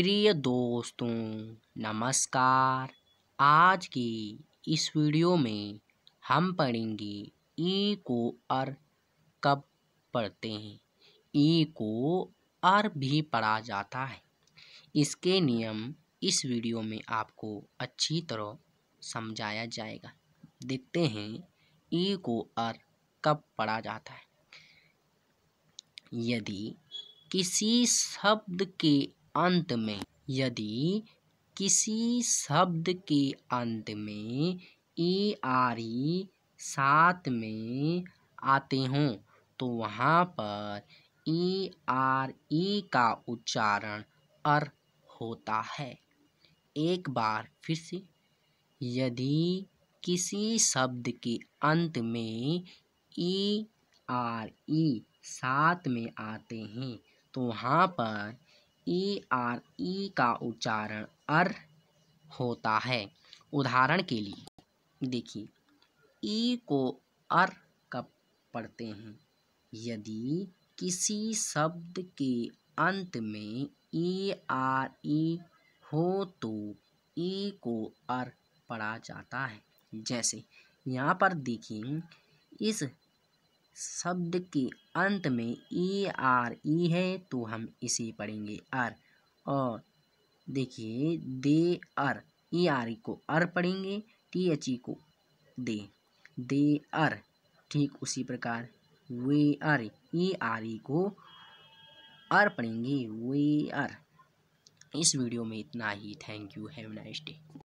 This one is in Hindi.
प्रिय दोस्तों नमस्कार आज की इस वीडियो में हम पढ़ेंगे ई को अर कब पढ़ते हैं ई को अर भी पढ़ा जाता है इसके नियम इस वीडियो में आपको अच्छी तरह समझाया जाएगा देखते हैं ई को अर कब पढ़ा जाता है यदि किसी शब्द के अंत में यदि किसी शब्द के अंत में ए आर ई साथ में आते हों तो वहाँ पर ए आर ई का उच्चारण अर होता है एक बार फिर से यदि किसी शब्द के अंत में ई आर ई साथ में आते हैं तो वहाँ पर ई आर ई का उच्चारण अर होता है उदाहरण के लिए देखिए ई e को अर कब पढ़ते हैं यदि किसी शब्द के अंत में ई आर ई हो तो ई e को अर पढ़ा जाता है जैसे यहाँ पर देखिए इस शब्द के अंत में ई आर ई है तो हम इसे पढ़ेंगे आर और देखिए दे अर ई आर ई को अर पढ़ेंगे टी एच ई को दे दे अर ठीक उसी प्रकार वे अर ई आर ई को अर पढ़ेंगे वे अर इस वीडियो में इतना ही thank you have nice day